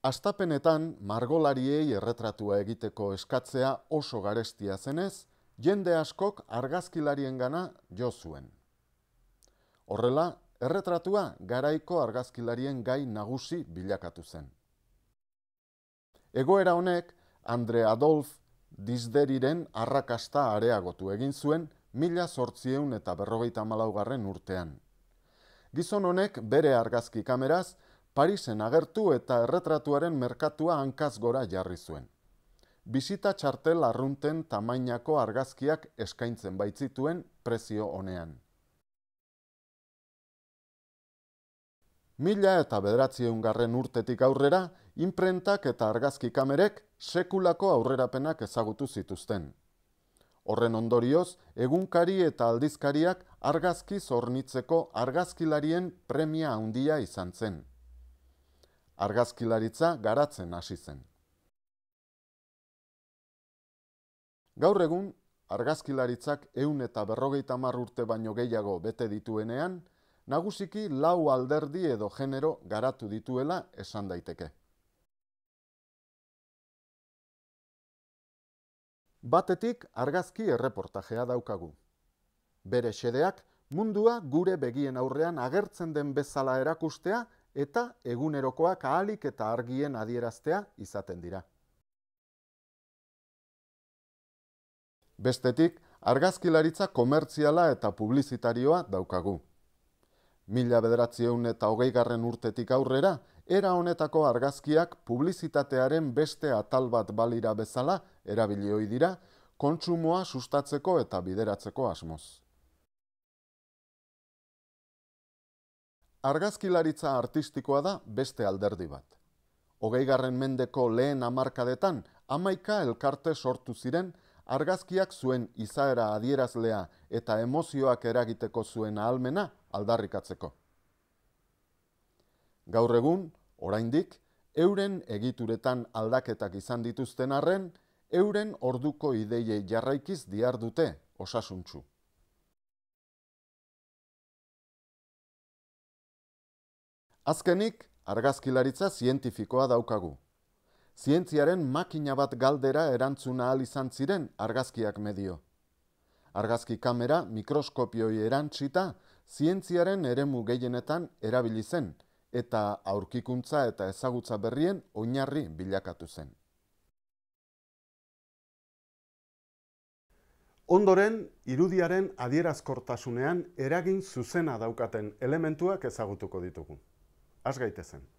Astapenetan margolariei erretratua egiteko eskatzea oso garestia zenez, jende askok argazkilariengana jo zuen. Horrela, erretratua garaiko argazkilarien gai nagusi bilakatu zen. Egoera honek Andre Adolf Disderiren arrakasta areagotu egin zuen mila eta berrogeita malaugarren urtean. Gizon honek bere argazki kameraz, Parisen agertu eta erretratuaren merkatua hankaz gora jarri zuen. Bizita txartel arrunten tamainako argazkiak eskaintzen baitzituen prezio honean. Mila eta bederatzieungarren urtetik aurrera, inprentak eta argazki kamerek sekulako aurrerapenak ezagutu zituzten. Horren ondorioz, egunkari eta aldizkariak argazki zornitzeko argazkilarien premia handia izan zen argazkilaritza garatzen hasi zen. Gaur egun, argazkilaritzak ehun eta berrogeita hamar urte baino gehiago bete dituenean, nagusiki lau alderdi edo genero garatu dituela esan daiteke. Batetik argazki erreportajea daukagu. Bere xedeak, mundua gure begien aurrean agertzen den bezala erakustea eta egunerokoak ahalik eta argien adieraztea izaten dira. Bestetik, argazkilaritza komertziala eta publizitarioa daukagu. Mila bederatzieun eta hogei garren urtetik aurrera, era honetako argazkiak publizitatearen beste atal bat balira bezala erabilioi dira, kontsumoa sustatzeko eta bideratzeko asmoz. Argazkilaritza artistikoa da beste alderdi bat. Hogei garren mendeko lehen hamarkadetan hamaika elkarte sortu ziren argazkiak zuen izaera adierazlea eta emozioak eragiteko zuen ahalmena aldarrikatzeko. Gaur egun, oraindik, euren egituretan aldaketak izan dituzten arren, euren orduko ideiei jarraikiz dihar dute osasuntxu. Azkenik, argazkilaritza zientifikoa daukagu. Zientziaren makina bat galdera erantzuna ahal izan ziren argazkiak medio. Argazki kamera mikroskopioi erantzita zientziaren eremu gehienetan erabili zen eta aurkikuntza eta ezagutza berrien oinarri bilakatu zen. Ondoren, irudiaren adierazkortasunean eragin zuzena daukaten elementuak ezagutuko ditugu. Az gaitezen.